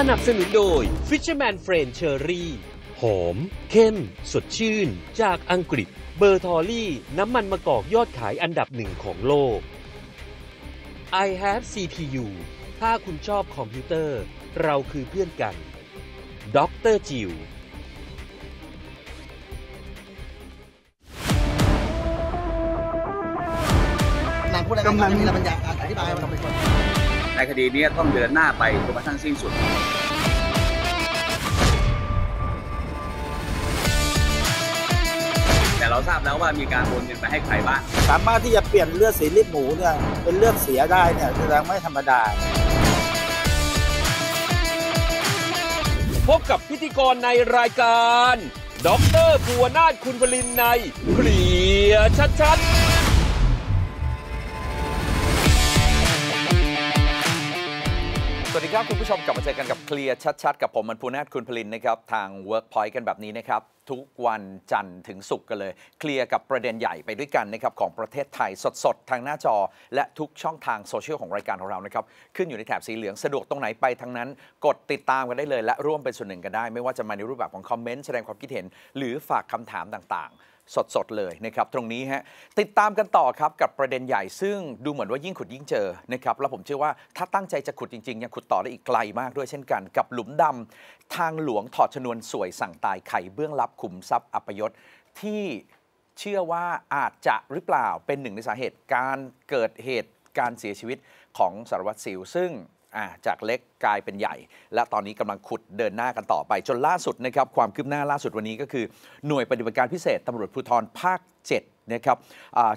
สนับสนุนโดย Fisherman Friend Cherry หอม เข้ม สดชื่นจากอังกฤษเบอร์ทอรี่น้ำมันมะกอกยอดขายอันดับหนึ่งของโลก I have CPU ถ้าคุณชอบคอมพิวเตอร์เราคือเพื่อนกันด็อกเตอร์จิวนดกำลังนี่เราบมรยากอธิบายมรนเป็นคนในคดีนี้ต้องเดินหน้าไปจนกระทั่งสิ้นสุด แต่เราทราบแล้วว่ามีการโอนเงินไปให้ใครบ้าง สามารถที่จะเปลี่ยนเลือดสีลิบหมูเนี่ยเป็นเลือดเสียได้เนี่ยแสดงไม่ธรรมดา พบกับพิธีกรในรายการ ด็อกเตร์ภูวนาถคุณพลินในเคลียร์ชัดๆสวัสดีครับคุณผู้ชมกลับมาเจอกันกับเคลียร์ชัด ๆ กับผมมันพูนาทคุณพลินนะครับทาง Workpoint กันแบบนี้นะครับ ทุกวันจันทร์ถึงศุกร์กันเลยเคลียร์กับประเด็นใหญ่ไปด้วยกันนะครับ ของประเทศไทยสด ๆ ทางหน้าจอ และทุกช่องทางโซเชียลของรายการของเรานะครับ ขึ้นอยู่ในแถบสีเหลืองสะดวกตรงไหนไปทางนั้นกดติดตามกันได้เลย และร่วมเป็นส่วนหนึ่งกันได้ ไม่ว่าจะมาในรูปแบบของคอมเมนต์แสดงความคิดเห็น หรือฝากคำถามต่างๆสดๆ เลยนะครับตรงนี้ฮะติดตามกันต่อครับกับประเด็นใหญ่ซึ่งดูเหมือนว่ายิ่งขุดยิ่งเจอนะครับแล้วผมเชื่อว่าถ้าตั้งใจจะขุดจริงๆยังขุดต่อได้อีกไกลมากด้วยเช่นกันกับหลุมดำทางหลวงถอดชนวนสวยสั่งตายไข่เบื้องลับขุมทรัพย์อัปยศที่เชื่อว่าอาจจะหรือเปล่าเป็นหนึ่งในสาเหตุการเกิดเหตุการเสียชีวิตของสารวัตรสิวซึ่งจากเล็กกลายเป็นใหญ่ และตอนนี้กำลังขุดเดินหน้ากันต่อไปจนล่าสุดนะครับ ความคืบหน้าล่าสุดวันนี้ก็คือ หน่วยปฏิบัติการพิเศษตำรวจภูธรภาค 7นะครับ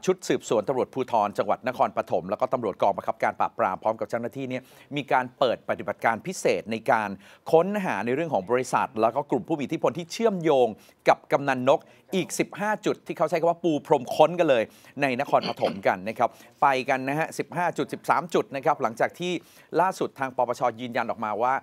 ชุดสืบสวนตำรวจภูธรจังหวัดนครปฐมแล้วก็ตำรวจกองบังคับการปราบปรามพร้อมกับเจ้าหน้าที่เนี่ยมีการเปิดปฏิบัติการพิเศษในการค้นหาในเรื่องของบริษัท แล้วก็กลุ่มผู้มีอิทธิพลที่เชื่อมโยงกับกำนันนกอีก 15 จุดที่เขาใช้คำว่าปูพรมค้นกันเลย ในนครปฐมกันนะครับ ไปกันนะฮะ 15 จุด 13 จุดนะครับหลังจากที่ล่าสุดทางปปชยืนยันออกมาว่า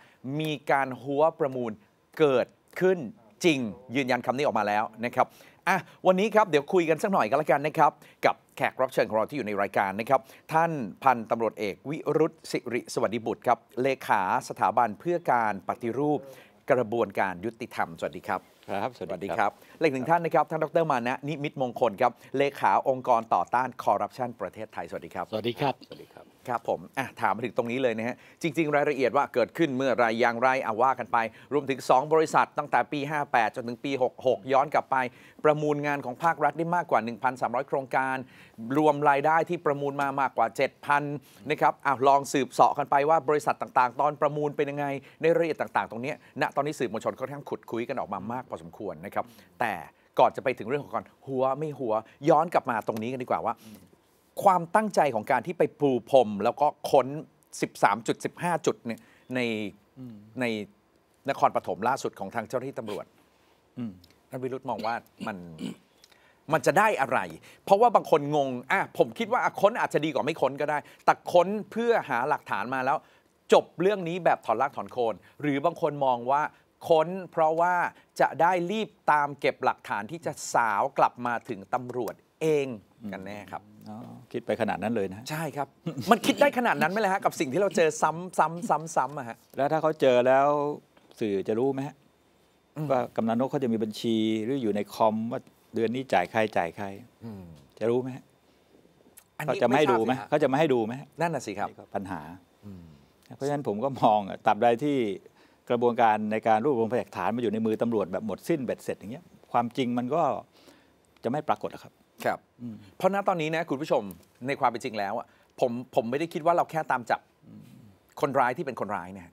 มีการหัวประมูลเกิดขึ้นจริงยืนยันคำนี้ออกมาแล้วนะครับอ่ะวันนี้ครับ เดี๋ยวคุยกันสักหน่อยกันแล้วกันนะครับ กับแขกรับเชิญของเราที่อยู่ในรายการนะครับ ท่านพันตำรวจเอกวิรุธสิริสวัสดิบุตรครับ เลขาสถาบันเพื่อการปฏิรูปกระบวนการยุติธรรมสวัสดีครับครับ สวัสดีครับ เลขหนึ่งท่านนะครับ ท่านดรมานะ นิมิตมงคลครับ เลขาองค์กรต่อต้านคอร์รัปชันประเทศไทย สวัสดีครับ สวัสดีครับ สวัสดีครับ ครับผมอ่ะถามมาถึงตรงนี้เลยนะฮะ จริงๆรายละเอียดว่าเกิดขึ้นเมื่อไรอย่างไรเอาว่ากันไป รวมถึง 2 บริษัทตั้งแต่ปี 58จนถึงปี66ย้อนกลับไป ประมูลงานของภาครัฐได้มากกว่า 1,300 โครงการ รวมรายได้ที่ประมูลมามากกว่า 7,000นะครับอ่าลองสืบเสาะกันไปว่าบริษัทต่างๆ ตอนประมูลเป็นยังไง ในรายละเอียดต่างๆตรงนี้ณตอนนี้สื่อมวลชนค่อนข้างขุดคุยกันออกมามากพอสมควรนะครับ แต่ก่อนจะไปถึงเรื่องของการหัวไม่หัวย้อนกลับมาตรงนี้กันดีกว่าว่า ความตั้งใจของการที่ไปปูพรมแล้วก็ค้น13.15จุดเนี่ยในในนครปฐมล่าสุดของทางเจ้าหน้าที่ตำรวจท่านวิรุธมองว่ามันมันจะได้อะไร เพราะว่าบางคนงงอ่ะผมคิดว่าค้นอาจจะดีกว่าไม่ค้นก็ได้ แต่ค้นเพื่อหาหลักฐานมาแล้ว จบเรื่องนี้แบบถอนรากถอนโคน หรือบางคนมองว่าค้นเพราะว่าจะได้รีบตามเก็บหลักฐานที่จะสาวกลับมาถึงตำรวจเองกันแน่ครับคิดไปขนาดนั้นเลยนะ ใช่ครับ มันคิดได้ขนาดนั้นไหมล่ะฮะกับสิ่งที่เราเจอซ้ำซ้ำซ้ำซ้ำอะฮะแล้วถ้าเขาเจอแล้วสื่อจะรู้ไหมฮะว่ากำนันนกเขาจะมีบัญชีหรืออยู่ในคอมว่าเดือนนี้จ่ายใครจ่ายใครจะรู้ไหมเขาจะไม่ดูไหมเขาจะไม่ให้ดูไหมนั่นน่ะสิครับ ปัญหาเพราะฉะนั้นผมก็มองตับใดที่กระบวนการในการรวบรวมพยานฐานมาอยู่ในมือตำรวจแบบหมดสิ้นเบ็ดเสร็จอย่างเงี้ยความจริงมันก็จะไม่ปรากฏครับ ครับเพราะณตอนนี้นะ คุณผู้ชมในความเป็นจริงแล้วผมผมไม่ได้คิดว่าเราแค่ตามจับคนร้ายที่เป็นคนร้ายนะ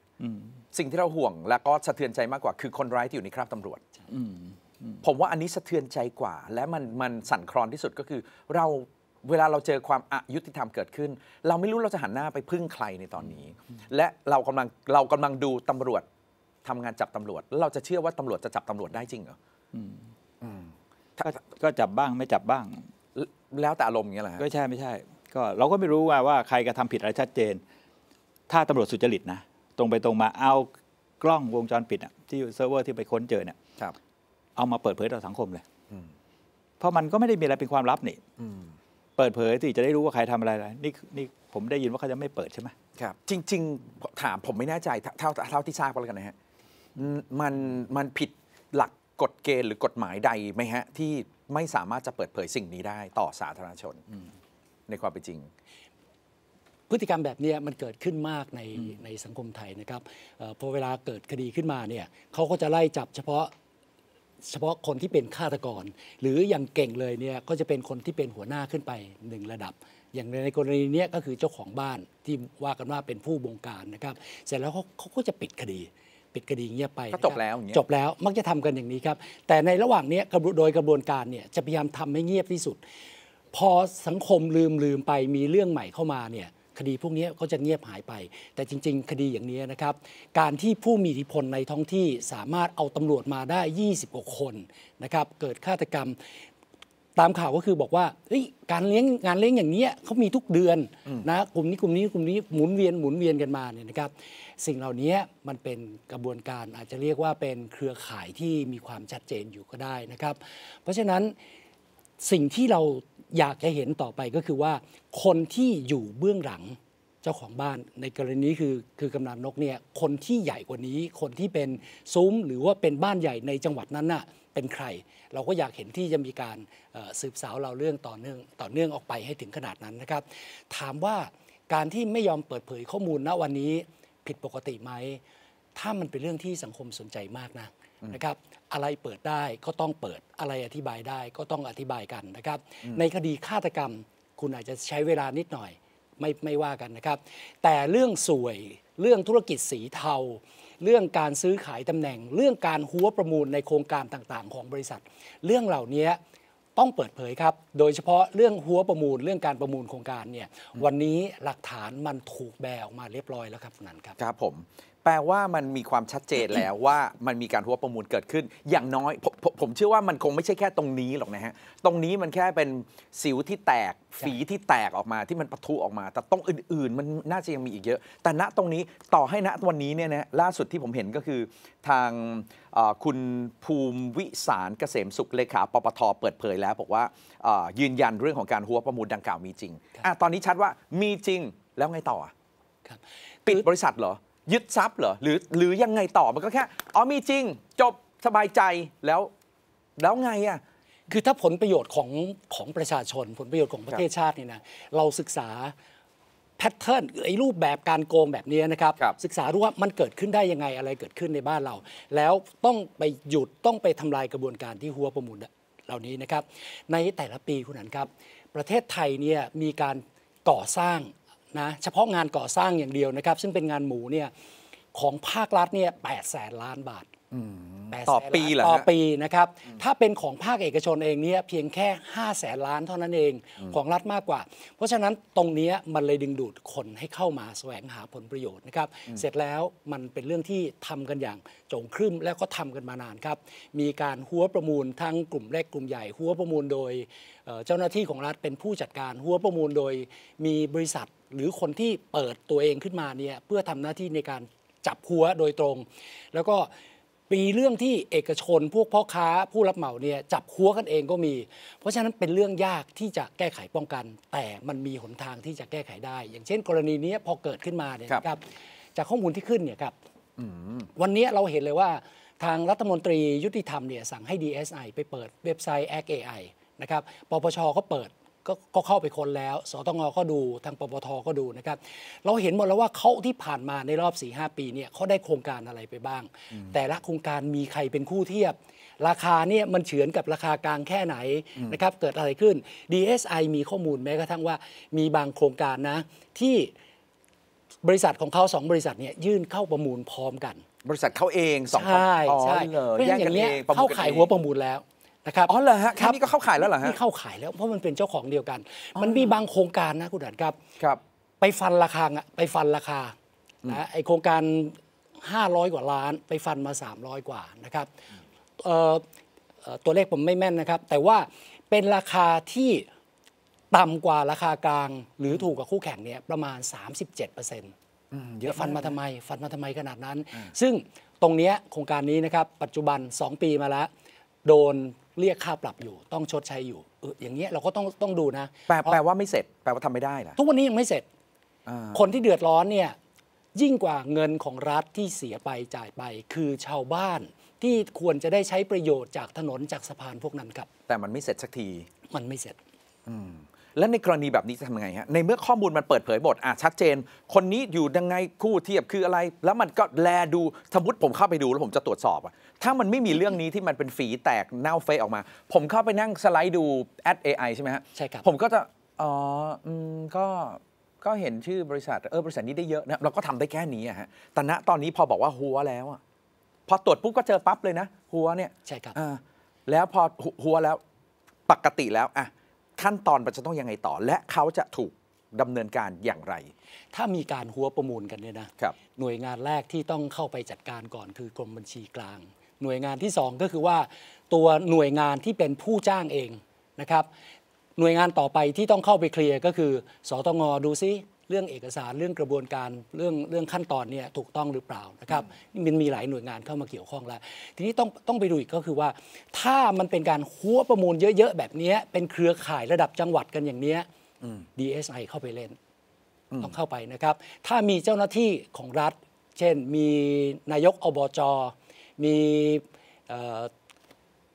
สิ่งที่เราห่วงและก็สะเทือนใจมากกว่า คือคน ร้าย ที่ อยู่ใน คราบตำรวจผมว่าอันนี้สะเทือนใจกว่า และมันมันสั่นคลอนที่สุดก็คือ เราเวลาเราเจอความอายุติธรรมเกิดขึ้น เราไม่รู้เราจะหันหน้าไปพึ่งใครในตอนนี้ และเรากำลังเรากำลังดูตำรวจทำงานจับตำรวจเราจะเชื่อว่าตำรวจจะจับตำรวจได้จริงเหรอก็จับบ้างไม่จับบ้างแล้วแต่อารมณ์อย่างเงี้ยแหละก็ใช่ไม่ใช่ ก็เราก็ไม่รู้ว่าว่าใครกระทาผิดอะไรชัดเจน ถ้าตำรวจสุจริตนะตรงไปตรงมาเอากล้องวงจรปิดอะที่เซิร์ฟเวอร์ที่ไปค้นเจอเนี่ยเอามาเปิดเผยต่อสังคมเลยเพราะมันก็ไม่ได้มีอะไรเป็นความลับนี่เปิดเผยที่จะได้รู้ว่าใครทำอะไรนี่นี่ผมได้ยินว่าเขาจะไม่เปิดใช่ไหมครับ จริง ๆ ถามผมไม่แน่ใจเท่าเท่าที่ทราบกันเลยนะฮะมันมันผิดหลักกฎเกณฑ์หรือกฎหมายใดไหมฮะที่ไม่สามารถจะเปิดเผยสิ่งนี้ได้ต่อสาธารณชนในความเป็นจริง พฤติกรรมแบบนี้มันเกิดขึ้นมากในในสังคมไทยนะครับพอเวลาเกิดคดีขึ้นมาเนี่ยเขาก็จะไล่จับเฉพาะเฉพาะคนที่เป็นฆาตกร หรืออย่างเก่งเลยเนี่ยก็จะเป็นคนที่เป็นหัวหน้าขึ้นไปหนึ่งระดับ อย่างในกรณีนี้ก็คือเจ้าของบ้านที่ว่ากันว่าเป็นผู้บงการนะครับเสร็จแล้วเขาก็จะปิดคดีปิดคดีเงียบไปก็จบแล้วจบแล้ว มักจะทำกันอย่างนี้ครับ แต่ในระหว่างนี้โดยกระบวนการเนี่ยจะพยายามทำให้เงียบที่สุด พอสังคมลืมลืมไปมีเรื่องใหม่เข้ามาเนี่ยคดีพวกนี้ก็จะเงียบหายไป แต่จริงๆ คดีอย่างนี้นะครับ การที่ผู้มีอิทธิพลในท้องที่สามารถเอาตำรวจมาได้ 20กว่าคนนะครับเกิดฆาตกรรมตามข่าวก็คือบอกว่าการเลี้ยงงานเลี้ยงอย่างนี้เขามีทุกเดือนนะกลุ่มนี้กลุ่มนี้กลุ่มนี้หมุนเวียนหมุนเวียนกันมาเนี่ยนะครับ สิ่งเหล่านี้มันเป็นกระบวนการอาจจะเรียกว่าเป็นเครือข่ายที่มีความชัดเจนอยู่ก็ได้นะครับ เพราะฉะนั้นสิ่งที่เราอยากจะเห็นต่อไปก็คือว่าคนที่อยู่เบื้องหลังเจ้าของบ้านในกรณีคือคือกำนันนกเนี่ยคนที่ใหญ่กว่านี้ คนที่เป็นซุ้มหรือว่าเป็นบ้านใหญ่ในจังหวัดนั้นน่ะเป็นใครเราก็อยากเห็นที่จะมีการสืบสาวเราเรื่องต่อเนื่องต่อเนื่องออกไปให้ถึงขนาดนั้นนะครับ ถามว่าการที่ไม่ยอมเปิดเผยข้อมูลณวันนี้ผิดปกติไหมถ้ามันเป็นเรื่องที่สังคมสนใจมากนะนะครับ อะไรเปิดได้ก็ต้องเปิดอะไรอธิบายได้ ก็ต้องอธิบายกันนะครับ ในคดีฆาตกรรม คุณอาจจะใช้เวลานิดหน่อยไม่ไม่ว่ากันนะครับ แต่เรื่องสวยเรื่องธุรกิจสีเทาเรื่องการซื้อขายตำแหน่ง เรื่องการหัวประมูลในโครงการต่างๆ ของบริษัท เรื่องเหล่านี้ต้องเปิดเผยครับโดยเฉพาะเรื่องหัวประมูล เรื่องการประมูลโครงการเนี่ยวันนี้หลักฐานมันถูกแบออกมาเรียบร้อยแล้วครับนันครับครับผมแปลว่ามันมีความชัดเจนแล้วว่ามันมีการหัวประมูลเกิดขึ้นอย่างน้อยผมผมเชื่อว่ามันคงไม่ใช่แค่ตรงนี้หรอกนะฮะ ตรงนี้มันแค่เป็นสิวที่แตกฝีที่แตกออกมาที่มันปะทุออกมา แต่ตรงอื่นๆมันน่าจะยังมีอีกเยอะ แต่ณตรงนี้ต่อให้ณวันนี้เนี่ยนะล่าสุดที่ผมเห็นก็คือทางคุณภูมิวิสารเกษมสุขเลขาปปทเปิดเผยแล้วบอกว่ายืนยันเรื่องของการหัวประมูลดังกล่าวมีจริงอตอนนี้ชัดว่ามีจริงแล้วไงต่อปิดบริษัทเหรอยึดทรัพย์เหรอหรือ หรือยังไงต่อมันก็แค่อ๋อมีจริง จบสบายใจแล้วแล้วไงอ่ะ คือถ้าผลประโยชน์ของของประชาชน ผลประโยชน์ของประเทศชาตินี่นะเราศึกษาแพทเทิร์นไอ้รูปแบบการโกงแบบนี้นะครับรบศึกษารู้ว่ามันเกิดขึ้นได้ยังไงอะไรเกิดขึ้นในบ้านเรา แล้วต้องไปหยุดต้องไปทำลายกระบวนการที่หัวประมูลเหล่านี้นะครับ ในแต่ละปีคุณนันครับ ประเทศไทยเนี่ยมีการก่อสร้างนะเฉพาะงานก่อสร้างอย่างเดียวนะครับ ซึ่งเป็นงานหมูเนี่ยของภาครัฐเนี่ยแปดแสนล้านบาทต่อปีเหรอต่อปีนะครับถ้าเป็นของภาคเอกชนเองเนี่ยเพียงแค่ 5 0 0แสนล้านเท่านั้นเองของรัฐมากกว่า เพราะฉะนั้นตรงนี้มันเลยดึงดูดคนให้เข้ามาแสวงหาผลประโยชน์นะครับเสร็จแล้วมันเป็นเรื่องที่ทำกันอย่างจงครึ่มแล้วก็ทำกันมานานครับมีการหัวประมูล ทั้งกลุ่มแรกกลุ่มใหญ่หัวประมูลโดยเจ้าหน้าที่ของรัฐเป็นผู้จัดการหัวประมูลโดยมีบริษัทหรือคนที่เปิดตัวเองขึ้นมาเนี่ยเพื่อทำหน้าที่ในการจับหัวโดยตรง แล้วก็มีเรื่องที่เอกชนพวกพ่อค้าผู้รับเหมาเนี่ยจับคัวกันเองก็มี เพราะฉะนั้นเป็นเรื่องยากที่จะแก้ไขป้องกัน แต่มันมีหนทางที่จะแก้ไขได้ อย่างเช่นกรณีนี้พอเกิดขึ้นมาเนี่ยครับจากข้อมูลที่ขึ้นเนี่ยครับวันนี้เราเห็นเลยว่าทางรัฐมนตรียุติธรรมเนี่ยสั่งให้ DSI ไปเปิดเว็บไซต์ a c AI นะครับปปชก็เปิดกก็เข้าไปคนแล้ว สตงก็ดู ทางปปท ก็ดูนะครับ เราเห็นหมดแล้วว่าเขาที่ผ่านมาในรอบ4ีหปีเนี่ยเขาได้โครงการอะไรไปบ้าง แต่ละโครงการมีใครเป็นคู่เทียบ ราคาเนี่ยมันเฉือนกับราคากลางแค่ไหนนะครับ เกิดอะไรขึ้น DSI มีข้อมูลแม้กระทั่งว่ามีบางโครงการนะที่บริษัทของเขาสองบริษัทเนี่ยยื่นเข้าประมูลพร้อมกัน บริษัทเขาเองสองใช่ ใช่เพราะอย่างนี้เข้าขายหัวประมูลแล้วนะครับอ๋อเหรอฮะครับนี้ก็เข้าขายแล้วเหรอฮะนี่เข้าขายแล้ว เพราะมันเป็นเจ้าของเดียวกัน มันมีบางโครงการนะคุณดันครับ ครับ ไปฟันราคาอะไปฟันราคา นะไอโครงการ500 กว่าล้าน ไปฟันมา 300กว่านะครับตัวเลขผมไม่แม่นนะครับ แต่ว่าเป็นราคาที่ต่ำกว่าราคากลาง หรือถูกกับคู่แข่งเนี่ยประมาณ37%เยอะฟันมาทำไม ฟันมาทำไมขนาดนั้น ซึ่งตรงนี้โครงการนี้นะครับ ปัจจุบัน 2 ปีมาแล้วโดนเรียกค่าปรับอยู่ต้องชดใช้อยู่ออย่างเงี้ยเราก็ต้องต้องดูนะ แปลแปลว่าไม่เสร็จแปลว่าทำไม่ได้ล่ะทุกวันนี้ยังไม่เสร็จอคนที่เดือดร้อนเนี่ย ยิ่งกว่าเงินของรัฐที่เสียไปจ่ายไป คือชาวบ้าน ที่ควรจะได้ใช้ประโยชน์จากถนนจากสะพานพวกนั้นครับ แต่มันไม่เสร็จสักทีมันไม่เสร็จ อืและในกรณีแบบนี้จะทำยังไงฮะ ในเมื่อข้อมูลมันเปิดเผยหมดอ่ะชัดเจนคนนี้อยู่ยังไงคู่เทียบคืออะไร แล้วมันก็แลดูสมมติผมเข้าไปดูแล้วผมจะตรวจสอบอะถ้ามันไม่มีเรื่องนี้ที่มันเป็นฝีแตกเน่าเฟะออกมา ผมเข้าไปนั่งสไลด์ดูแอดเอใช่ไหมฮะ ใช่ครับ ผมก็จะ อ๋ออืมก็ก็เห็นชื่อบริษัทเออบริษัทนี้ได้เยอะนะเราก็ทำได้แค่นี้อะฮะแต่ณตอนนี้พอบอกว่าหัวแล้วอะพอตรวจปุ๊บก็เจอปั๊บเลยนะ หัวเนี่ยใช่ครับอ่าแล้วพอหัวแล้วปกติแล้วอ่ะขั้นตอนมันจะต้องยังไงต่อ และเขาจะถูกดำเนินการอย่างไร ถ้ามีการหัวประมูลกันเนี่ยนะหน่วยงานแรกที่ต้องเข้าไปจัดการก่อนคือกรมบัญชีกลาง หน่วยงานที่ 2 ก็คือว่า ตัวหน่วยงานที่เป็นผู้จ้างเองนะครับหน่วยงานต่อไปที่ต้องเข้าไปเคลียร์ก็คือสตงดูซิเรื่องเอกสารเรื่องกระบวนการเรื่องเรื่องขั้นตอนเนี่ยถูกต้องหรือเปล่านะครับมันมีหลายหน่วยงานเข้ามาเกี่ยวข้องแล้ว ทีนี้ต้องต้องไปดูอีกก็คือว่า ถ้ามันเป็นการหัวประมูลเยอะ ๆ แบบนี้ เป็นเครือข่ายระดับจังหวัดกันอย่างเนี้ย DSI เข้าไปเล่นต้องเข้าไปนะครับ ถ้ามีเจ้าหน้าที่ของรัฐ เช่นมีนายกอบจ มี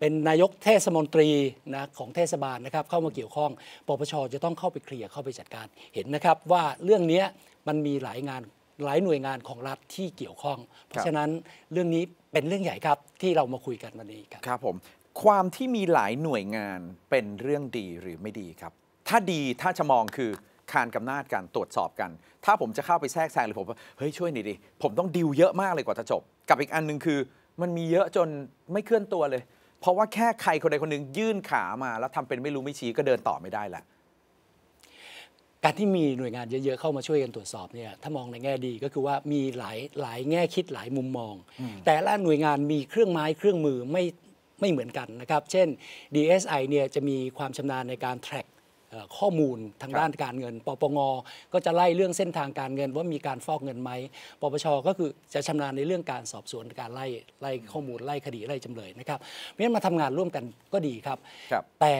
เป็นนายกเทศมนตรีนะของเทศบาลนะครับ เข้ามาเกี่ยวข้อง ปปชจะต้องเข้าไปเคลียร์เข้าไปจัดการ เห็นนะครับ ว่าเรื่องนี้มันมีหลายงานหลายหน่วยงานของรัฐที่เกี่ยวข้อง เพราะฉะนั้นเรื่องนี้เป็นเรื่องใหญ่ครับที่เรามาคุยกันวันนี้ครับ ครับผม ความที่มีหลายหน่วยงานเป็นเรื่องดีหรือไม่ดีครับ ถ้าดีถ้าจะมองคือคานกำนาจกันตรวจสอบกัน ถ้าผมจะเข้าไปแทรกแซงหรือผมเฮ้ยช่วยหน่อยดิ ผมต้องดิวเยอะมากเลยกว่าจะจบ กับอีกอันหนึ่งคือมันมีเยอะจนไม่เคลื่อนตัวเลยราะว่าแค่ใครคนใดคนหนึ่งยื่นขามา แล้วทำเป็นไม่รู้ไม่ชี้ก็เดินต่อไม่ได้แหละ การที่มีหน่วยงานเยอะๆเข้ามาช่วยกันตรวจสอบเนี่ยถ้ามองในแง่ดีก็คือว่ามีหลายหลายแง่คิดหลายมุมมอง แต่ละหน่วยงานมีเครื่องไม้เครื่องมือไม่ไม่เหมือนกันนะครับ เช่น DSI เนี่ยจะมีความชำนาญในการ track ข้อมูลทางด้านการเงินปปงก็จะไล่เรื่องเส้นทางการเงิน ว่ามีการฟอกเงินไหมปปชก็คือจะชำนาญในเรื่องการสอบสวนการไล่ไล่ข้อมูลไล่คดีไล่จำเลยนะครับเพราะฉะนั้นมาทำงานร่วมกันก็ดีครับแต่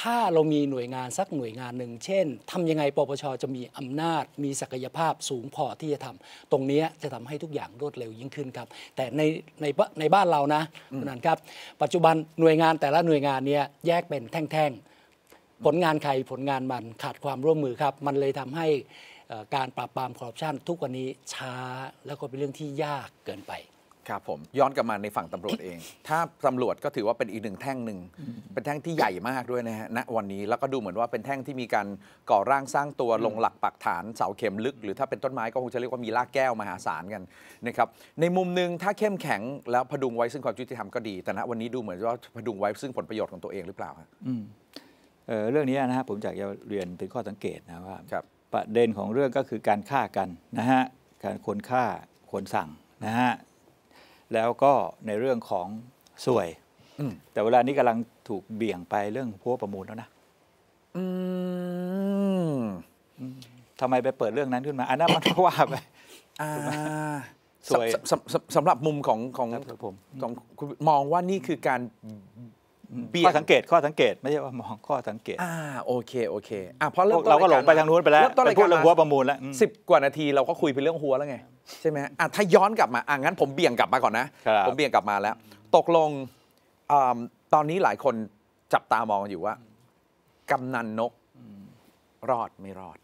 ถ้าเรามีหน่วยงานสักหน่วยงานหนึ่งเช่น ทำยังไงปปชจะมีอำนาจมีศักยภาพสูงพอที่จะทำ ตรงนี้จะทำให้ทุกอย่างรวดเร็วยิ่งขึ้นครับ แต่ในในในบ้านเรานะ นันครับ ปัจจุบันหน่วยงานแต่ละหน่วยงานเนี่ยแยกเป็นแท่งๆผลงานใครผลงานมันขาดความร่วมมือครับ มันเลยทำให้การปราบปรามคอร์รัปชันทุกวันนี้ช้าแล้วก็เป็นเรื่องที่ยากเกินไป ครับผมย้อนกลับมาในฝั่งตำรวจเอง ถ้าตำรวจก็ถือว่าเป็นอีกหนึ่งแท่งหนึ่งเป็นแท่งที่ใหญ่มากด้วยนะฮะณวันนี้ แล้วก็ดูเหมือนว่าเป็นแท่งที่มีการก่อร่างสร้างตัวลงหลักปักฐานเสาเข็มลึกหรือถ้าเป็นต้นไม้ก็คงจะเรียกว่ามีรากแก้วมหาศาลกันนะครับในมุมหนึ่งถ้าเข้มแข็ง แล้วพดุงไว้ซึ่งความยุติธรรมก็ดีแต่ณวันนี้ดูเหมือนว่าพดุงไว้ซึ่งผลประโยชน์ของตัวเองหรือเปล่าครับเรื่องนี้นะฮะผมอยากจะเรียนเป็นข้อสังเกตนะว่าประเด็นของเรื่องก็คือการฆ่ากันนะฮะการคนฆ่า คนสั่งนะฮะแล้วก็ในเรื่องของสวย แต่เวลานี้กำลังถูกเบี่ยงไปเรื่องพววประมูลแล้วนะทำไมไปเปิดเรื่องนั้นขึ้นมาอันนั้นมันว่าไปสวยสำหรับมุมของ ของผมของมองว่านี่คือการบีข้อสังเกตข้อสังเกตไม่ใช่ว่ามองข้อสังเกตอ่าโอเคโอเคอ่าเพราะเริ่มเราก็หลงไปทางนู้นไปแล้วไปพูดเรื่องหัวประมูลแล้วสิบกว่านาทีเราก็คุยไปเรื่องหัวแล้วไงใช่ไหมอ่ะถ้าย้อนกลับมาอ่ะงั้นผมเบี่ยงกลับมาก่อนนะ ผมเบี่ยงกลับมาแล้ว ตกลงตอนนี้หลายคนจับตามองอยู่ว่ากำนันนกรอดไม่รอด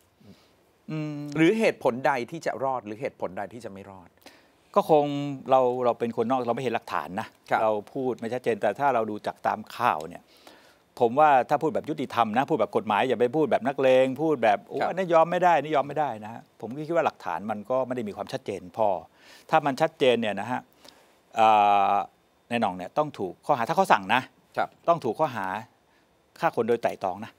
หรือเหตุผลใดที่จะรอดหรือเหตุผลใดที่จะไม่รอดก็คงเราเราเป็นคนนอกเราไม่เห็นหลักฐานนะเราพูดไม่ชัดเจน แต่ถ้าเราดูจากตามข่าวเนี่ยผมว่าถ้าพูดแบบยุติธรรมนะพูดแบบกฎหมายอย่าไปพูดแบบนักเลงพูดแบบโอ้นี่ยอมไม่ได้นี่ยอมไม่ได้นะผมคิดว่าหลักฐานมันก็ไม่ได้มีความชัดเจนพอ ถ้ามันชัดเจนเนี่ยนะฮะในน่องเนี่ยต้องถูกข้อหาถ้าเขาสั่งนะต้องถูกข้อหาฆ่าคนโดยไต่ตองนะ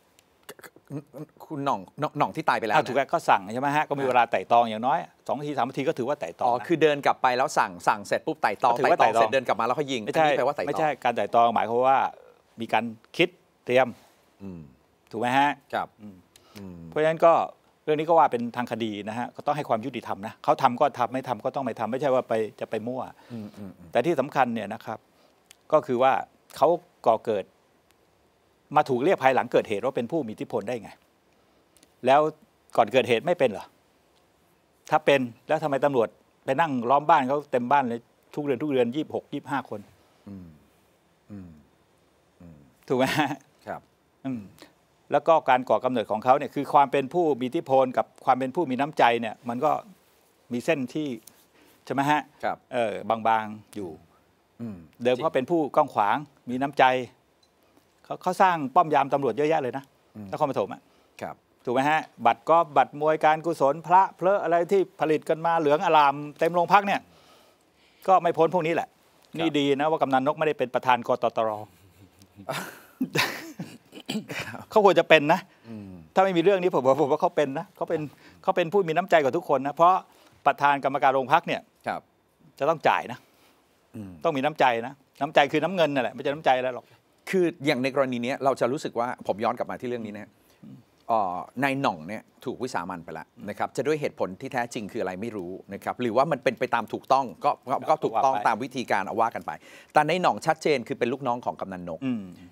คุณหน่องหน่องที่ตายไปแล้วอาถูกไหมก็สั่งใช่ไหมฮะก็มีเวลาไต่ตองอย่างน้อยสองทีสามทีก็ถือว่าไต่ตองอ๋อคือเดินกลับไปแล้วสั่งสั่งเสร็จปุ๊บไต่ตองถือไต่ตองเสร็จเดินกลับมาแล้วก็ยิง ไม่ใช่ปว่าไต่ตไม่ใช่การไต่ตอง หมายความว่ามีการคิดเตรียมถูกไหมฮะครับเพราะฉะนั้นก็เรื่องนี้ก็ว่าเป็นทางคดีนะฮะก็ต้องให้ความยุติธรรมนะเขาทำก็ทำไม่ทำก็ต้องไม่ทำไม่ใช่ว่าไปจะไปมั่วแต่ที่สำคัญเนี่ยนะครับ ก็คือว่าเขาก่อเกิดมาถูกเรียกภายหลังเกิดเหตุว่า เป็นผู้มีอิทธิพลได้ไง แล้วก่อนเกิดเหตุไม่เป็นเหรอ ถ้าเป็นแล้วทำไมตำรวจ ไปนั่งล้อมบ้านเขาเต็มบ้านเลยทุกเดือนทุกเดือนยี่บหกยี่บห้าคนถูกไหมครับแล้วก็การก่อกำเนิดของเขาเนี่ยคือความเป็นผู้มีอิทธิพล กับความเป็นผู้มีน้ำใจ เนี่ย มันก็มีเส้นที่ใช่ไหมฮะ ครับ เออบางๆอยู่เดิมเขาเป็นผู้ก้องขวาง มีน้ำใจเขาเขาสร้างป้อมยามตำรวจเยอะแยะเลยนะนครปฐมอ่ะ ครับ ถูกไหมฮะ บัตรก็บัตรมวยการกุศลพระ เพลออะไรที่ผลิตกันมาเหลืองอลามเต็มโรงพักเนี่ย ก็ไม่พ้นพวกนี้แหละ นี่ดีนะว่ากำนันนกไม่ได้เป็นประธานกตตรเขาควรจะเป็นนะ ถ้าไม่มีเรื่องนี้ผมบอกผมว่าเขาเป็นนะ เขาเป็นเขาเป็นผู้มีน้ำใจกับทุกคนนะ เพราะประธานกรรมการโรงพักเนี่ยจะต้องจ่ายนะต้องมีน้ำใจนะ น้ำใจคือน้ำเงินนั่นแหละไม่ใช่น้ำใจอะไรหรอกคืออย่างในกรณีนี้เราจะรู้สึกว่าผมย้อนกลับมาที่เรื่องนี้นะนายหน่องเนี่ยถูกวิสามันไปแล้วนะครับจะด้วยเหตุผลที่แท้จริงคืออะไรไม่รู้นะครับหรือว่ามันเป็นไปตามถูกต้องก็ก็ถูกต้องตามวิธีการเอาว่ากันไป แต่นายหน่องชัดเจนคือเป็นลูกน้องของกำนันนก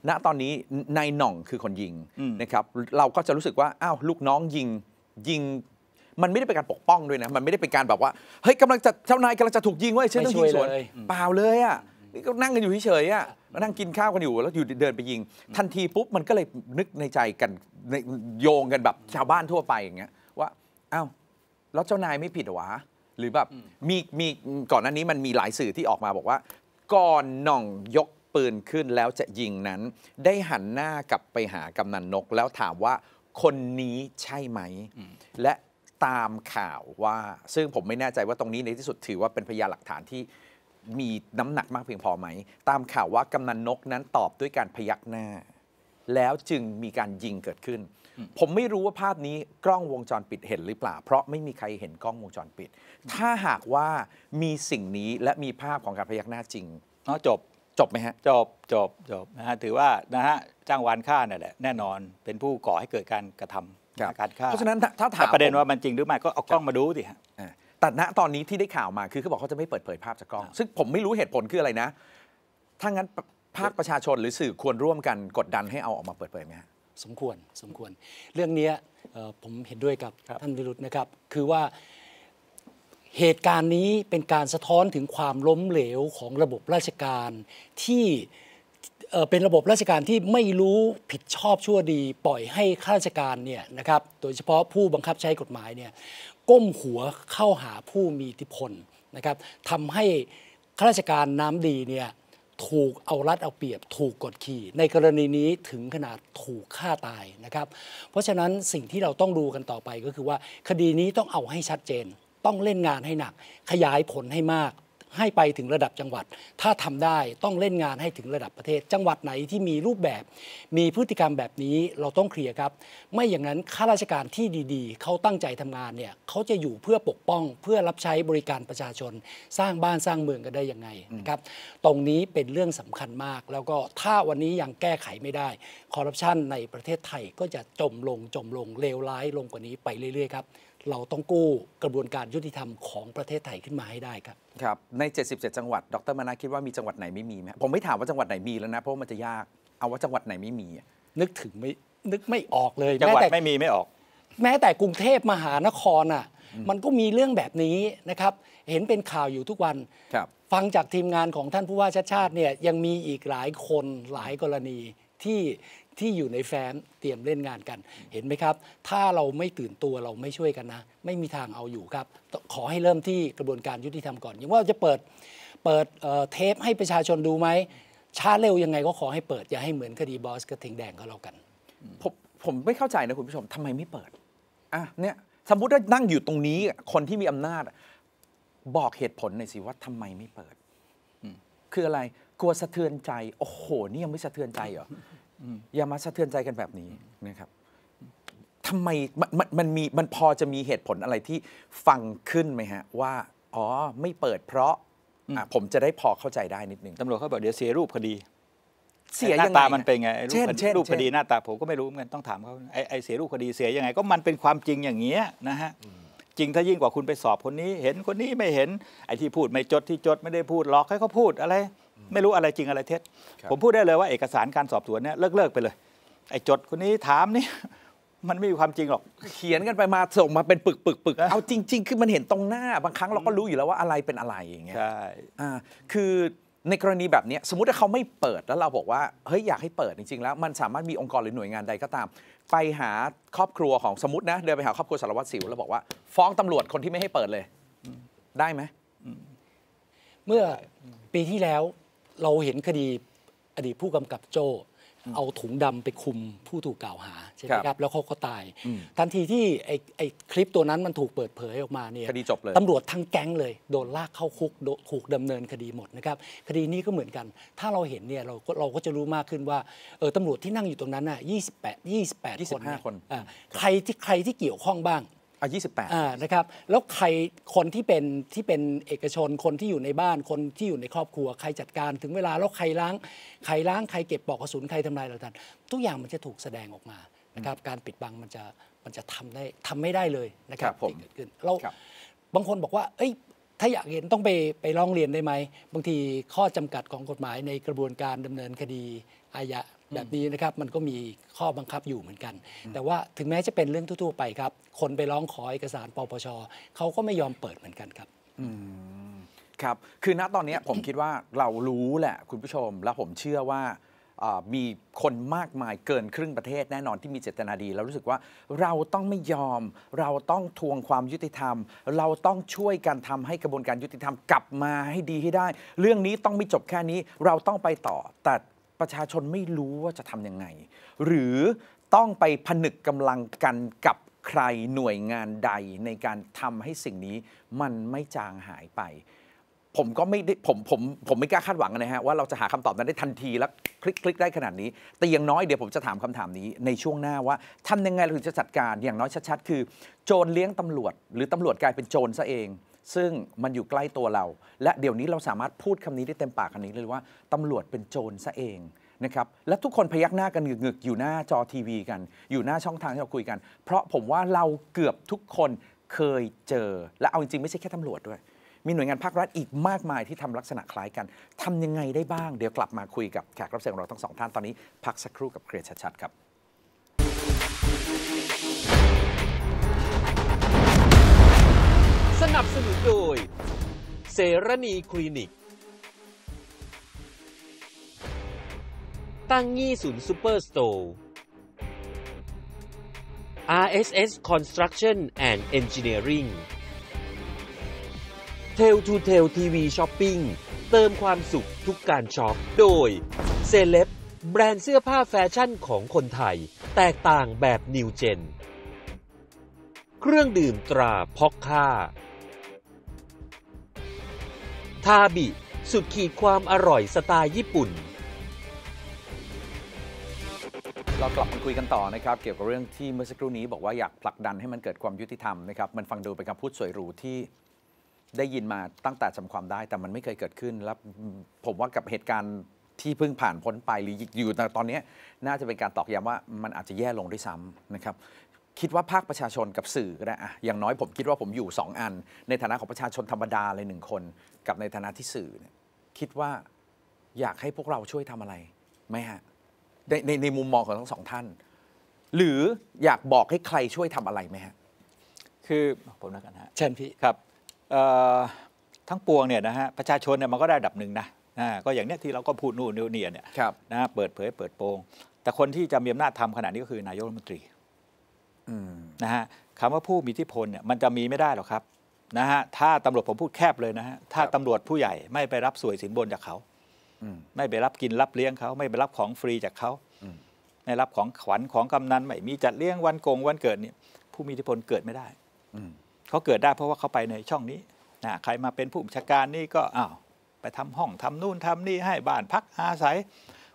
ณตอนนี้นายหน่องคือคนยิงนะครับเราก็จะรู้สึกว่าอ้าวลูกน้องยิงยิง มันไม่ได้เป็นการปกป้องด้วยนะมันไม่ได้เป็นการแบบว่าเฮ้ยกำลังจะเจ้านายกำลังจะถูกยิงไว้ยเช่นต้องยิงสวนเปล่าเลยอ่ะก็นั่งกันอยู่เฉยๆอ่ะมานั่งกินข้าวกันอยู่แล้วอยู่เดินไปยิง ทันทีปุ๊บมันก็เลยนึกในใจกันโยงกันแบบชาวบ้านทั่วไปอย่างเงี้ยว่าอ้าวแล้วเจ้านายไม่ผิดหรอวะหรือแบบมีมีก่อนหน้านี้มันมีหลายสื่อที่ออกมาบอกว่า ก่อนน่องยกปืนขึ้นแล้วจะยิงนั้น ได้หันหน้ากลับไปหากำนันนก แล้วถามว่าคนนี้ใช่ไหมและตามข่าวว่า ซึ่งผมไม่แน่ใจว่าตรงนี้ในที่สุดถือว่าเป็นพยานหลักฐานที่มีน้ำหนักมากเพียงพอไหม ตามข่าวว่ากำนันนกนั้นตอบด้วยการพยักหน้า แล้วจึงมีการยิงเกิดขึ้น ผมไม่รู้ว่าภาพนี้กล้องวงจรปิดเห็นหรือเปล่าเพราะไม่มีใครเห็นกล้องวงจรปิด ถ้าหากว่ามีสิ่งนี้และมีภาพของการพยักหน้าจริงเนาะจบจบไหมฮะ จบจบจบนะฮะถือว่า นะฮะจ้างวานฆ่าเนี่ยแหละแน่นอนเป็นผู้ก่อให้เกิดการกระทำการฆ่าเพราะฉะนั้นถ้าถามประเด็นว่ามันจริงหรือไม่ก็เอากล้องมาดูสิฮะแต่ณตอนนี้ที่ได้ข่าวมาคือเขาบอกเขาจะไม่เปิดเผย ภาพจากกล้อง ซึ่งผมไม่รู้เหตุผลคืออะไรนะ ถ้างั้นภาคประชาชนหรือสื่อควรร่วมกัน กดดันให้เอาออกมาเปิดเผยไหมฮะสมควร สมควรเรื่องนี้ผมเห็นด้วยกับ ท่านวิรุธนะครับ คือว่าเหตุการณ์นี้เป็นการสะท้อนถึงความล้มเหลวของระบบราชการที่เป็นระบบราชการที่ไม่รู้ผิดชอบชั่วดีปล่อยให้ข้าราชการเนี่ยนะครับโดยเฉพาะผู้บังคับใช้กฎหมายเนี่ยก้มหัวเข้าหาผู้มีอิทธิพลนะครับทำให้ข้าราชการน้ำดีเนี่ยถูกเอารัดเอาเปรียบ ถูกกดขี่ในกรณีนี้ถึงขนาดถูกฆ่าตายนะครับเพราะฉะนั้นสิ่งที่เราต้องดูกันต่อไปก็คือว่าคดีนี้ต้องเอาให้ชัดเจน ต้องเล่นงานให้หนัก ขยายผลให้มากให้ไปถึงระดับจังหวัด ถ้าทำได้ต้องเล่นงานให้ถึงระดับประเทศ จังหวัดไหนที่มีรูปแบบ มีพฤติกรรมแบบนี้เราต้องเคลียร์ครับ ไม่อย่างนั้นข้าราชการที่ดีๆ เขาตั้งใจทำงานเนี่ยเขาจะอยู่เพื่อปกป้องเพื่อรับใช้บริการประชาชนสร้างบ้านสร้างเมืองกันได้ยังไงนะครับ ตรงนี้เป็นเรื่องสำคัญมากแล้วก็ถ้าวันนี้ยังแก้ไขไม่ได้คอร์รัปชันในประเทศไทยก็จะจมลงจมลงเลวร้ายลงกว่านี้ไปเรื่อยๆครับเราต้องกู้กระบวนการยุติธรรมของประเทศไทยขึ้นมาให้ได้ครับ ครับใน 77 จังหวัด ดรมานาคิดว่ามีจังหวัดไหนไม่มีไหมผมไม่ถามว่าจังหวัดไหนมีแล้วนะเพราะมันจะยาก เอาว่าจังหวัดไหนไม่มี นึกถึงไม่นึกไม่ออกเลยจังหวัดไม่มีไม่ออก แม้แต่กรุงเทพมหานครอ่ะมันก็มีเรื่องแบบนี้นะครับ เห็นเป็นข่าวอยู่ทุกวันฟังจากทีมงานของท่านผู้ว่าชาติชาติเนี่ยยังมีอีกหลายคนหลายกรณีที่ที่อยู่ในแฟ้ม เตรียมเล่นงานกัน เห็นไหมครับ ถ้าเราไม่ตื่นตัวเราไม่ช่วยกันนะไม่มีทางเอาอยู่ครับ ขอให้เริ่มที่กระบวนการยุติธรรมก่อนอย่างว่าจะเปิดเปิดเทปให้ประชาชนดูไหมช้าเร็วยังไงก็ขอให้เปิดอย่าให้เหมือนคดีบอสกระทิงแดงก็แล้วกันผมผมไม่เข้าใจนะคุณผู้ชมทำไมไม่เปิดอ่ะเนี่ยสมมติถ้านั่งอยู่ตรงนี้คนที่มีอำนาจบอกเหตุผลหน่อยสิว่าทำไมไม่เปิดคืออะไรกลัวสะเทือนใจ โอ้โหนี่ยังไม่สะเทือนใจเหรออย่ามาสะเทือนใจกันแบบนี้นะครับทำไมมันมันมีมันพอจะมีเหตุผลอะไรที่ฟังขึ้นไหมฮะ ว่าอ๋อไม่เปิดเพราะอะผมจะได้พอเข้าใจได้นิดนึงตำรวจเขาบอกเดี๋ยวเสียรูปคดี เสียหน้าตามันเป็นไงรูปรูปคดีหน้าตาผมก็ไม่รู้เหมือนกันต้องถามเขาไอ้ไอเสียรูปคดีเสียยังไงก็มันเป็นความจริงอย่างเงี้ยนะฮะ จริงถ้ายิ่งกว่าคุณไปสอบคนนี้ เห็นคนนี้ไม่เห็นไอ้ที่พูดไม่จดที่จด ไม่ได้พูดหลอกให้เขาพูดอะไรไม่รู้อะไรจริงอะไรเท็จผมพูดได้เลยว่าเอกสารการสอบสวนเนี่ย เลิกเลิกไปเลยไอ้จดคนนี้ถามนี่มันไม่มีความจริงหรอกเขียนกันไปมาส่งมาเป็นปึกปึกปึกเอาจริงๆคือมันเห็นตรงหน้าบางครั้งเราก็รู้อยู่แล้วว่าอะไรเป็นอะไรอย่างเงี้ยใช่อ่าคือในกรณีแบบนี้สมมติถ้าเขาไม่เปิดแล้วเราบอกว่าเฮ้ยอยากให้เปิดจริงๆแล้วมันสามารถมีองค์กรหรือหน่วยงานใดก็ตาม ไปหาครอบครัวของสมมตินะเดินไปหาครอบครัวสารวัตรสิวแล้วบอกว่าฟ้องตำรวจคนที่ไม่ให้เปิดเลยได้ไหมเมื่อปีที่แล้วเราเห็นคดีอดีตผู้กำกับโจ เอาถุงดำไปคุมผู้ถูกกล่าวหา ใช่ไหมครับ แล้วเขาก็ตาย ทันทีที่ไอ้ไอ้คลิปตัวนั้นมันถูกเปิดเผยออกมาเนี่ยคดีจบเลยตำรวจทั้งแก๊งเลย โดนลากเข้าคุกถูกดำเนินคดีหมดนะครับ คดีนี้ก็เหมือนกัน ถ้าเราเห็นเนี่ยเราก็เราก็จะรู้มากขึ้นว่าเออตำรวจที่นั่งอยู่ตรงนั้นน่ะยยีี่่สิบแปดบแปดคนคน ใครที่ใครที่เกี่ยวข้องบ้างอ่8อ่า นะครับ แล้วใคร คนที่เป็นที่เป็นเอกชน คนที่อยู่ในบ้าน คนที่อยู่ในครอบครัว ใครจัดการถึงเวลาแล้วใครล้าง ใครล้าง ใครเก็บปอกกระสุน ใครทำลายเราท่านทุกอย่างมันจะถูกแสดงออกมา นะครับ การปิดบังมันจะมันจะทำได้ทำไม่ได้เลยนะครับรบที่เกิดขึ้นเราบางคนบอกว่าเอ้ย ถ้าอยากเห็นต้องไปไปร้องเรียนได้ไหม บางทีข้อจำกัดของกฎหมายในกระบวนการดำเนินคดีอาญาแบบนี้นะครับ มันก็มีข้อบังคับอยู่เหมือนกัน แต่ว่าถึงแม้จะเป็นเรื่องทั่วๆไปครับ คนไปร้องขอเอกสารปปชเขาก็ไม่ยอมเปิดเหมือนกันครับครับ คือณตอนนี้ผมคิดว่าเรารู้แหละคุณผู้ชมและผมเชื่อว่ามีคนมากมายเกินครึ่งประเทศแน่นอนที่มีเจตนาดีแล้วรู้สึกว่าเราต้องไม่ยอมเราต้องทวงความยุติธรรม เราต้องช่วยกันทำให้กระบวนการยุติธรรมกลับมาให้ดีให้ได้ เรื่องนี้ต้องไม่จบแค่นี้เราต้องไปต่อแต่ประชาชนไม่รู้ว่าจะทำยังไง หรือต้องไปผนึกกำลังกันกับใครหน่วยงานใดในการทำให้สิ่งนี้มันไม่จางหายไป ผมก็ไม่ได้ผมผมผมไม่กล้าคาดหวังนะฮะว่าเราจะหาคำตอบนั้นได้ทันทีและคลิกคลิกได้ขนาดนี้แต่อย่างน้อยเดี๋ยวผมจะถามคำถามนี้ในช่วงหน้าว่าทำยังไงเราถึงจะจัดการอย่างน้อยชัดๆคือโจรเลี้ยงตำรวจ หรือตำรวจกลายเป็นโจรซะเองซึ่งมันอยู่ใกล้ตัวเรา และเดี๋ยวนี้เราสามารถพูดคำนี้ได้เต็มปากคำนี้เลยว่าตำรวจเป็นโจรซะเองนะครับ และทุกคนพยักหน้ากันหงึกๆ อยู่หน้าจอทีวีกัน อยู่หน้าช่องทางที่เราคุยกัน เพราะผมว่าเราเกือบทุกคนเคยเจอ และเอาจริงๆ ไม่ใช่แค่ตำรวจด้วย มีหน่วยงานภาครัฐอีกมากมายที่ทำลักษณะคล้ายกัน ทำยังไงได้บ้างเดี๋ยวกลับมาคุยกับแขกรับเชิญของเราทั้งสองท่านตอนนี้พักสักครู่กับเครียชัดๆครับนับสนุนโดยเซรณีคลินิก ตั้งยี่ศูนย์ซูเปอร์สโตร์ RSS Construction and Engineering เทลทูเทลทีวีช้อปปิ้ง เติมความสุขทุกการช็อป โดย เซเลบแบรนด์เสื้อผ้าแฟชั่นของคนไทย แตกต่างแบบนิวเจน เครื่องดื่มตราพอกค่าทาบิสุดขีดความอร่อยสไตล์ญี่ปุ่น เรากลับมาคุยกันต่อนะครับ เกี่ยวกับเรื่องที่เมื่อสักครู่นี้บอกว่าอยากผลักดันให้มันเกิดความยุติธรรมนะครับ มันฟังดูเป็นคำพูดสวยหรูที่ได้ยินมาตั้งแต่จำความได้ แต่มันไม่เคยเกิดขึ้น และผมว่ากับเหตุการณ์ที่เพิ่งผ่านพ้นไปหรืออยู่ตอนนี้น่าจะเป็นการตอกย้ำว่ามันอาจจะแย่ลงด้วยซ้ำนะครับคิดว่าภาคประชาชนกับสื่อก็ได้อะอย่างน้อยผมคิดว่าผมอยู่สองอัน ในฐานะของประชาชนธรรมดาเลยหนึ่งคนกับในฐานะที่สื่อเนี่ยคิดว่าอยากให้พวกเราช่วยทำอะไรไหมฮะ ในในในมุมมองของทั้งสองท่าน หรืออยากบอกให้ใครช่วยทำอะไรไหมฮะคือผมนะกันฮะเช่นพี่ ครับทั้งปวงเนี่ย นะฮะประชาชนเนี่ยมันก็ได้ดับหนึ่งนะก็อย่างเนี้ยที่เราก็พูดนู่นนี่เนี่ยนะเปิดเผยเปิดโปงแต่คนที่จะมีอำนาจทำขนาดนี้ก็คือนายกรัฐมนตรีนะฮะคำว่าผู้มีอิทธิพลเนี่ยมันจะมีไม่ได้หรอกครับนะฮะถ้าตำรวจผมพูดแคบเลยนะฮะ ถ้าตำรวจผู้ใหญ่ไม่ไปรับสวยสินบนจากเขาไม่ไปรับกินรับเลี้ยงเขาไม่ไปรับของฟรีจากเขาไม่รับของขวัญของกำนันไม่มีจัดเลี้ยงวันโกง วันเกิดเนี่ย ผู้มีอิทธิพลเกิดไม่ได้เขาเกิดได้เพราะว่าเขาไปในช่องนี้นะใครมาเป็นผู้บัญชาการนี่ก็อ้าวไปทำห้องทำนู่นทำนี่ให้บ้านพักอาศัย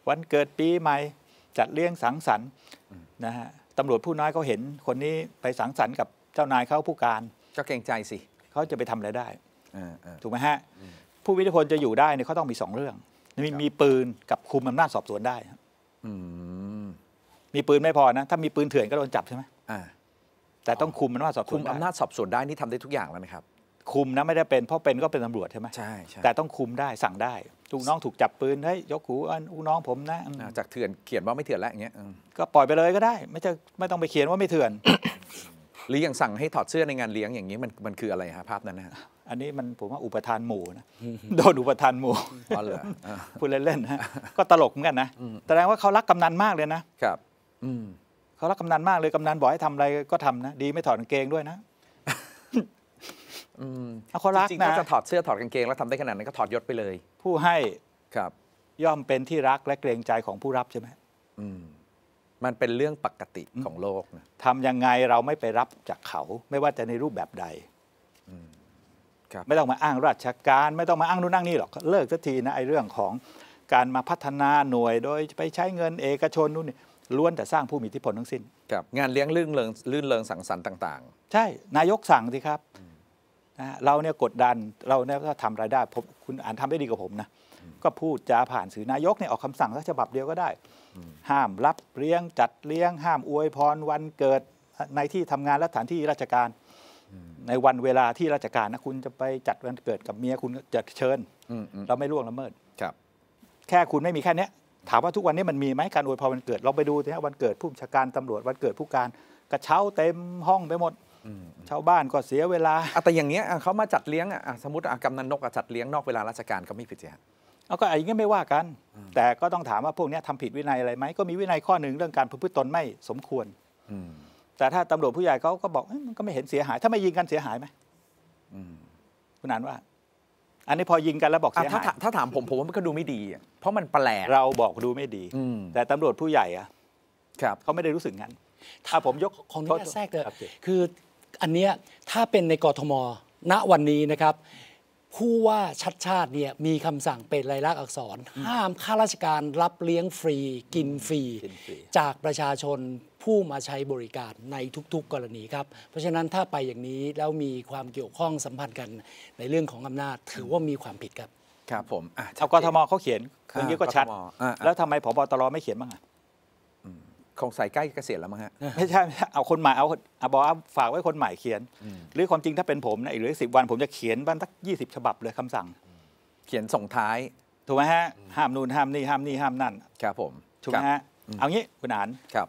วันเกิดปีใหม่จัดเลี้ยงสังสรรค์นะฮะตำรวจผู้น้อยเขาเห็นคนนี้ไปสังสรรค์กับเจ้านายเขาผู้การก็เกรงใจสิเขาจะไปทำอะไรได้ถูกไหมฮะผู้วิทยพลจะอยู่ได้เนี่ยเขาต้องมีสองเรื่องมีมีปืนกับคุมอำนาจสอบสวนได้มีปืนไม่พอนะถ้ามีปืนเถื่อนก็โดนจับใช่ไหมแต่ต้องคุมอำนาจสอบสวนคุมอำนาจสอบสวนได้นี่ทำได้ทุกอย่างแล้วไหมครับ คุมนะไม่ได้เป็นเพราะเป็นก็เป็นตำรวจใช่ไหมใช่แต่ต้องคุมได้สั่งได้ลูกน้องถูกจับปืนเฮ้ยยกหูอันลูกน้องผมนะ จากเถื่อนเขียนว่าไม่เถื่อนแล้วอย่างเงี้ย ก็ปล่อยไปเลยก็ได้ ไม่จะไม่ต้องไปเขียนว่าไม่เถื่อนหรืออย่างสั่งให้ถอดเสื้อในงานเลี้ยงอย่างนี้มันมันคืออะไรฮะภาพนั้นนะอันนี้มันผมว่าอุปทานหมู่นะโดนอุปทานหมู่อ๋เหรอพูดเล่นๆฮะก็ตลกเหมือนกันนะแสดงว่าเขารักกำนันมากเลยนะ ครับอืมเขารักกำนันมากเลยกำนันบอกให้ทำอะไรก็ทำนะดีไม่ถอดกางเกงด้วยนะเขารักจริงๆนะถ้าจะถอดเสื้อถอดกางเกงแล้วทำได้ขนาดนั้นก็ถอดยศไปเลย ผู้ให้ครับย่อมเป็นที่รักและเกรงใจของผู้รับใช่ไหมอืมมันเป็นเรื่องปกติของโลกนะทำยังไงเราไม่ไปรับจากเขาไม่ว่าจะในรูปแบบใดครับไม่ต้องมาอ้างราชการ ไม่ต้องมาอ้างนู่นนั่งนี่หรอกเลิกสักทีนะไอ้เรื่องของการมาพัฒนาหน่วย โดยไปใช้เงินเอกชนนู่นนี่ล้วนแต่สร้างผู้มีอิทธิพลทั้งสิ้นงานเลี้ยงลื่นเลิงลื่นเลิงสังสรรค์ต่าง ๆ ใช่ นายกสั่งสิครับะเราเนี่ยกดดันเราเนี่ยก็ทำรายได้ผมคุณอ่านทำได้ดีกว่าผมนะก็พูดจาผ่านสื่อนายกเนี่ยออกคำสั่งสักฉบับเดียวก็ได้ห้ามรับเลี้ยงจัดเลี้ยง ห้ามอวยพรวันเกิดในที่ทำงานและสถานที่ราชการ ในวันเวลาที่ราชการนะ คุณจะไปจัดวันเกิดกับเมียคุณจะเชิญเราไม่ล่วงละเมิดครับ แค่คุณไม่มีแค่นี้ถามว่าทุกวันนี้มันมีไหมการอวยพรวันเกิดเราไปดูสิฮะวันเกิดผู้บัญชาการตำรวจวันเกิดผู้การกระเช้าเต็มห้องไปหมดชาวบ้านก็เสียเวลาแต่อย่างเงี้ยเขามาจัดเลี้ยงอ่ะสมมติกำนันนกจัดเลี้ยงนอกเวลาราชการก็ไม่ผิดใช่ไหมเอาก็อย่างเงี้ยไม่ว่ากัน แต่ก็ต้องถามว่าพวกนี้ทำผิดวินัยอะไรไหม ก็มีวินัยข้อหนึ่งเรื่องการพระพืตตนไม่สมควรแต่ถ้าตำรวจผู้ใหญ่เขาก็บอกมันก็ไม่เห็นเสียหาย ถ้าไม่ยิงกันเสียหายไหมคุณนันว่า อันนี้พอยิงกันแล้วบอกเสียหายถ้าถามผมผมว่ามันก็ดูไม่ดีเพราะมันแปลกเราบอกดูไม่ดีแต่ตำรวจผู้ใหญ่อะครับเขาไม่ได้รู้สึกงั้น ถ้าผมยกของนี้แทรกเถอะคืออันเนี้ยถ้าเป็นในกรทม ณ วันนี้นะครับ ผู้ว่าชัดชาติเนี่ยมีคำสั่งเป็นลายลักษณ์อักษร ห้ามข้าราชการรับเลี้ยงฟรี กินฟรี จากประชาชนผู้มาใช้บริการในทุกๆกรณีครับ เพราะฉะนั้นถ้าไปอย่างนี้แล้วมีความเกี่ยวข้องสัมพันธ์กันในเรื่องของอำนาจถือว่ามีความผิดครับ ครับผมเอากทมเขาเขียนเรื่องนี้ก็ชัดแล้วทำไมผบตรไม่เขียนบ้างอ่ะของสายใกล้เกษียณแล้วมั้งฮะ ไม่ใช่ เอาคนใหม่เอาเอาบอกาฝากไว้คนใหม่เขียน หรือความจริงถ้าเป็นผมนะอีกหรือสิบวันผมจะเขียนบ้านสักยี่สิบฉบับเลยคำสั่ง เขียนส่งท้าย ถูกไหมฮะห้ามนู่นห้ามนี่ห้ามนี่ห้ามนั่นครับผม ถูกไหมฮะ เอางี้คุณอาน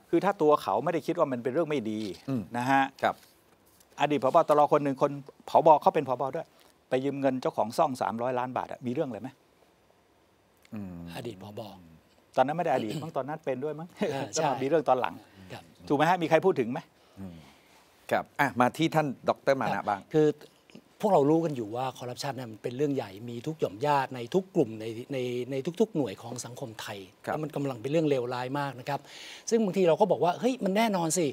คือถ้าตัวเขาไม่ได้คิดว่ามันเป็นเรื่องไม่ดีนะฮะครับ อดีตผบตรคนหนึ่งคนผบเขาเป็นผบด้วย ไปยืมเงินเจ้าของซ่องสามร้อยล้านบาทมีเรื่องเลยไหมอดีตผบตอนนั้นไม่ได้อดีตมั้งตอนนั้นเป็นด้วยมั้งก็มาีเรื่องตอนหลังถูกไหมฮะมีใครพูดถึงไหมครับอ่ะมาที่ท่านดรมานะบ้างคือพวกเรารู้กันอยู่ว่าคอร์รัปชันเนี่ยมันเป็นเรื่องใหญ่ มีทุกหย่อมญาติในทุกกลุ่ม ในในในทุกๆหน่วยของสังคมไทยแล้วมันกำลังเป็นเรื่องเลวร้ายมากนะครับ ซึ่งบางทีเราก็บอกว่าเฮ้ยมันแน่นอนสิ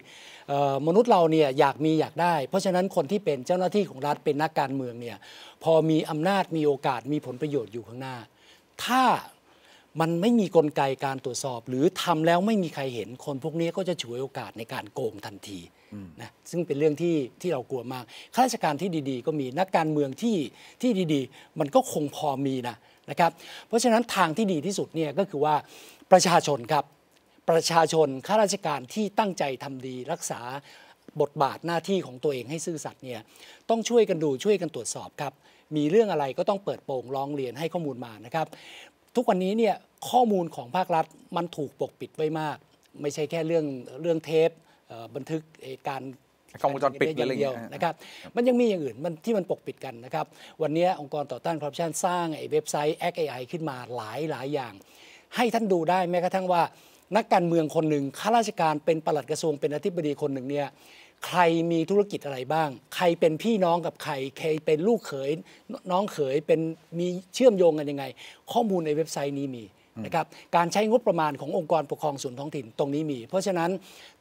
มนุษย์เราเนี่ยอยากมีอยากได้ เพราะฉะนั้นคนที่เป็นเจ้าหน้าที่ของรัฐเป็นนักการเมืองเนี่ยพอมีอำนาจมีโอกาสมีผลประโยชน์อยู่ข้างหน้า ถ้ามันไม่มีกลไกการตรวจสอบ หรือทำแล้วไม่มีใครเห็นคนพวกนี้ก็จะฉวยโอกาสในการโกงทันทีนะซึ่งเป็นเรื่องที่ที่เรากลัวมากข้าราชการที่ดีๆ ก็มีนักการเมืองที่ที่ดีๆ มันก็คงพอมีนะ นะครับ เพราะฉะนั้นทางที่ดีที่สุดเนี่ย ก็คือว่าประชาชนครับประชาชน ข้าราชการที่ตั้งใจทำดีรักษาบทบาทหน้าที่ของตัวเองให้ซื่อสัตย์เนี่ยต้องช่วยกันดูช่วยกันตรวจสอบครับ มีเรื่องอะไรก็ต้องเปิดโปงร้องเรียนให้ข้อมูลมานะครับ ทุกวันนี้เนี่ยข้อมูลของภาครัฐมันถูกปกปิดไว้มาก ไม่ใช่แค่เรื่องเรื่องเทปบันทึกการกล้องวงจรปิดอะไรเดียวนะครับมันยังมีอย่างอื่นมันที่มันปกปิดกันนะครับ วันนี้องค์กรต่อต้านคอร์รัปชัน สร้างไอ้เว็บไซต์ a อคไอขึ้นมาหลายหลายอย่าง ให้ท่านดูได้แม้กระทั่งว่านักการเมืองคนหนึ่งข้าราชการเป็นปลัดกระทรวงเป็นอธิบดีคนหนึ่งเนี่ยใครมีธุรกิจอะไรบ้าง ใครเป็นพี่น้องกับใครใครเป็นลูกเขย น้องเขยเป็นมีเชื่อมโยงกันยังไงข้อมูลในเว็บไซต์นี้มีนะครับการใช้งบประมาณขององค์กรปกครองส่วนท้องถิ่นตรงนี้มี เพราะฉะนั้น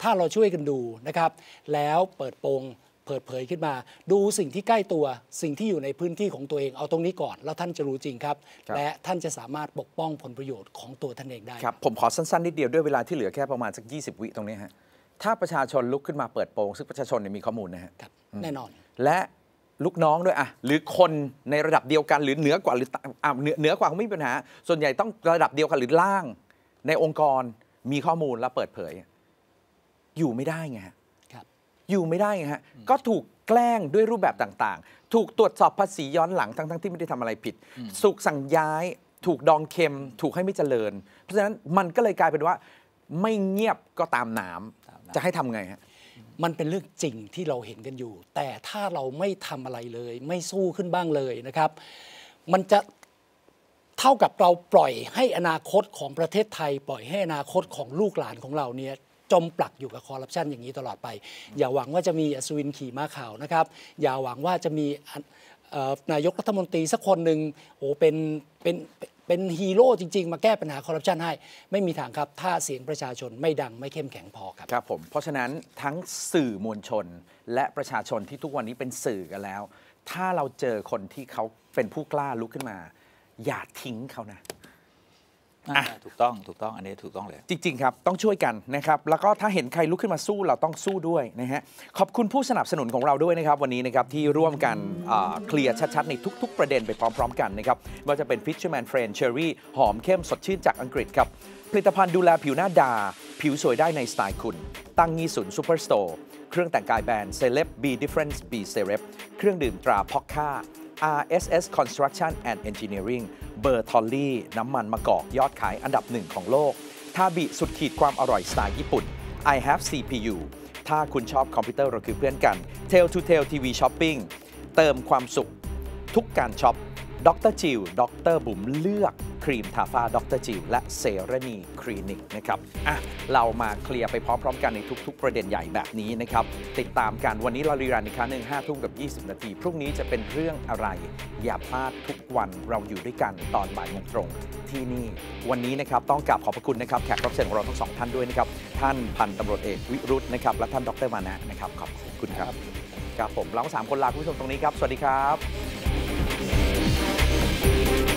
ถ้าเราช่วยกันดูนะครับแล้วเปิดโปงเปิดเผยขึ้นมา ดูสิ่งที่ใกล้ตัวสิ่งที่อยู่ในพื้นที่ของตัวเองเอาตรงนี้ก่อนแล้วท่านจะรู้จริงครับ และท่านจะสามารถปกป้องผลประโยชน์ของตัวท่านเองได้ครับผมขอสั้นๆนิดเดียวด้วยเวลาที่เหลือแค่ประมาณสัก20วิตรงนี้ฮะถ้าประชาชนลุกขึ้นมาเปิดโปงซึ่งประชาชนมีข้อมูลนะฮะแน่นอนและลูกน้องด้วยอะหรือคนในระดับเดียวกันหรือเหนือกว่าหรืออ่าเหนือเหนือกว่าไม่มีปัญหา ส่วนใหญ่ต้องระดับเดียวกันหรือล่างในองค์กรมีข้อมูลแล้วเปิดเผย อยู่ไม่ได้ไงฮะอยู่ไม่ได้ไงฮะก็ถูกแกล้งด้วยรูปแบบต่าง ๆ ถูกตรวจสอบภาษีย้อนหลังทั้งๆทที่ไม่ได้ทำอะไรผิดสุกสั่งย้าย ถูกดองเค็ม ถูกให้ไม่เจริญ เพราะฉะนั้นมันก็เลยกลายเป็นว่า ไม่เงียบก็ตามหนามจะให้ทำไงฮะมันเป็นเรื่องจริงที่เราเห็นกันอยู่ แต่ถ้าเราไม่ทำอะไรเลยไม่สู้ขึ้นบ้างเลยนะครับ มันจะเท่ากับเราปล่อยให้อนาคตของประเทศไทย ปล่อยให้อนาคตของลูกหลานของเราเนี่ยจมปลักอยู่กับคอร์รัปชันอย่างนี้ตลอดไป อย่าหวังว่าจะมีอสุวินขี่ม้าขาวนะครับอย่าหวังว่าจะมีนายกรัฐมนตรีสักคนหนึ่งโอ้เป็นเป็นเป็นฮีโร่จริงๆ มาแก้ปัญหาคอร์รัปชันให้ไม่มีทางครับถ้าเสียงประชาชนไม่ดังไม่เข้มแข็งพอครับ ครับผม เพราะฉะนั้นทั้งสื่อมวลชนและประชาชนที่ทุกวันนี้เป็นสื่อกันแล้ว ถ้าเราเจอคนที่เขาเป็นผู้กล้าลุกขึ้นมา อย่าทิ้งเขานะอ่ะถูกต้องถูกต้องอันนี้ถูกต้องเลย จริง ๆ ครับ ต้องช่วยกันนะครับ แล้วก็ถ้าเห็นใครลุกขึ้นมาสู้เราต้องสู้ด้วยนะฮะขอบคุณผู้สนับสนุนของเราด้วยนะครับ วันนี้นะครับ ที่ร่วมกันเคลียร์ชัดๆ ในทุกๆ ประเด็นไปพร้อมๆ กันนะครับ ว่าจะเป็น Fisherman Friend Cherry หอมเข้มสดชื่นจากอังกฤษครับ ผลิตภัณฑ์ดูแลผิวหน้าดา ผิวสวยได้ในสไตล์คุณ ตั้งยี่สุนซูเปอร์สโตร์เครื่องแต่งกายแบรนด์เล็บ b B Difference B Celeb เครื่องดื่มตราพ็อกค่า RSS Construction and Engineering เบอร์ทอลลี่ น้ำมันมะกอกยอดขายอันดับหนึ่งของโลกทาบิสุดขีดความอร่อยสไตล์ญี่ปุ่น I have CPU ถ้าคุณชอบคอมพิวเตอร์เราคือเพื่อนกัน Tail to Tail TV Shopping เติมความสุข ทุกการช็อปดรจิวดรบุ๋มเลือกครีมทาฟ้าด็ออกเตร์จิวและเซรนีคลินิก นะครับอ่ะเรามาเคลียร์ไปพร้อมๆกันในทุกๆประเด็นใหญ่แบบนี้นะครับ ติดตามกัน วันนี้ เรารีรันอีกครั้งหนึ่งห้าทุ่มกับ 20 นาทีพรุ่งนี้จะเป็นเรื่องอะไร อย่าพลาดทุกวันเราอยู่ด้วยกันตอนบ่ายโมงตรงที่นี่วันนี้นะครับต้องกราบขอบพระคุณนะครับแขกรับเชิญของเราทั้งสองท่านด้วยนะครับท่านพันตำรวจเอกวิรุธนะครับและท่านดรมานะนะครับขอบคุณครับครับผมเราสามคนลาคุณผู้ชมตรงนี้ครับสวัสดีครับ